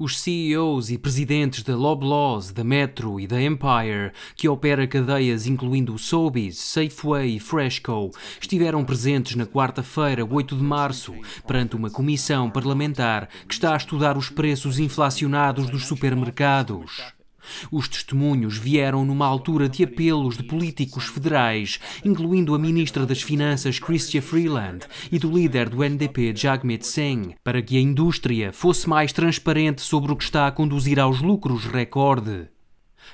Os CEOs e presidentes da Loblaws, da Metro e da Empire, que opera cadeias incluindo o Sobeys, Safeway e Freshco, estiveram presentes na quarta-feira, 8 de março, perante uma comissão parlamentar que está a estudar os preços inflacionados dos supermercados. Os testemunhos vieram numa altura de apelos de políticos federais, incluindo a ministra das Finanças Chrystia Freeland e do líder do NDP Jagmeet Singh, para que a indústria fosse mais transparente sobre o que está a conduzir aos lucros recorde.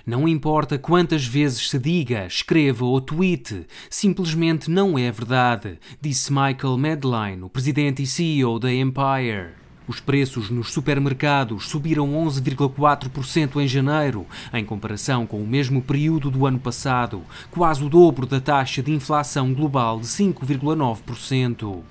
Não importa quantas vezes se diga, escreva ou tweete, simplesmente não é verdade, disse Michael Medline, o presidente e CEO da Empire. Os preços nos supermercados subiram 11,4% em janeiro, em comparação com o mesmo período do ano passado, quase o dobro da taxa de inflação global de 5,9%.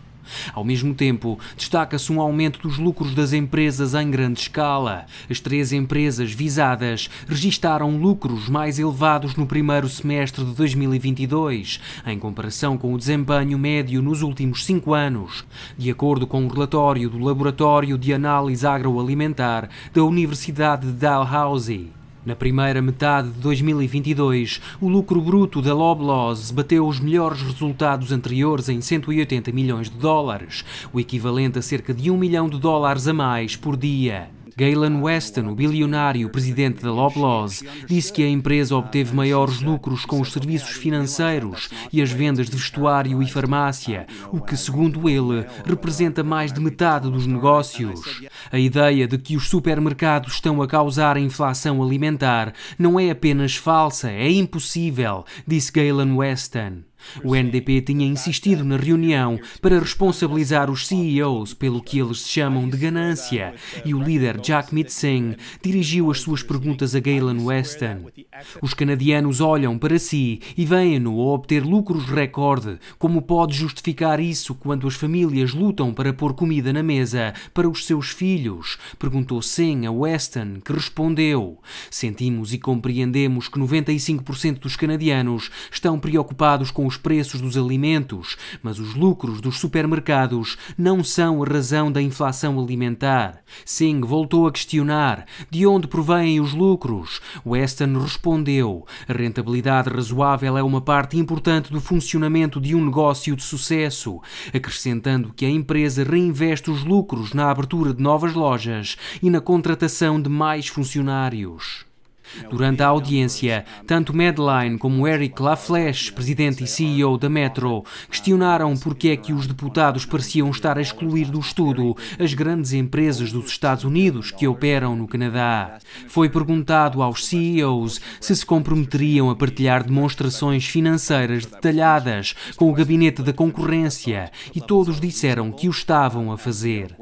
Ao mesmo tempo, destaca-se um aumento dos lucros das empresas em grande escala. As três empresas visadas registaram lucros mais elevados no primeiro semestre de 2022, em comparação com o desempenho médio nos últimos cinco anos, de acordo com o um relatório do Laboratório de Análise Agroalimentar da Universidade de Dalhousie. Na primeira metade de 2022, o lucro bruto da Loblaws bateu os melhores resultados anteriores em 180 milhões de dólares, o equivalente a cerca de 1 milhão de dólares a mais por dia. Galen Weston, o bilionário presidente da Loblaws, disse que a empresa obteve maiores lucros com os serviços financeiros e as vendas de vestuário e farmácia, o que, segundo ele, representa mais de metade dos negócios. A ideia de que os supermercados estão a causar a inflação alimentar não é apenas falsa, é impossível, disse Galen Weston. O NDP tinha insistido na reunião para responsabilizar os CEOs pelo que eles chamam de ganância e o líder Jack Singh dirigiu as suas perguntas a Galen Weston. Os canadianos olham para si e veem-no a obter lucros recorde. Como pode justificar isso quando as famílias lutam para pôr comida na mesa para os seus filhos? Perguntou Singh a Weston, que respondeu: Sentimos e compreendemos que 95% dos canadianos estão preocupados com os os preços dos alimentos, mas os lucros dos supermercados não são a razão da inflação alimentar. Singh voltou a questionar de onde provêm os lucros. Weston respondeu: a rentabilidade razoável é uma parte importante do funcionamento de um negócio de sucesso, acrescentando que a empresa reinveste os lucros na abertura de novas lojas e na contratação de mais funcionários. Durante a audiência, tanto Madeline como Eric Lafleche, presidente e CEO da Metro, questionaram por que é que os deputados pareciam estar a excluir do estudo as grandes empresas dos Estados Unidos que operam no Canadá. Foi perguntado aos CEOs se se comprometeriam a partilhar demonstrações financeiras detalhadas com o gabinete da concorrência e todos disseram que o estavam a fazer.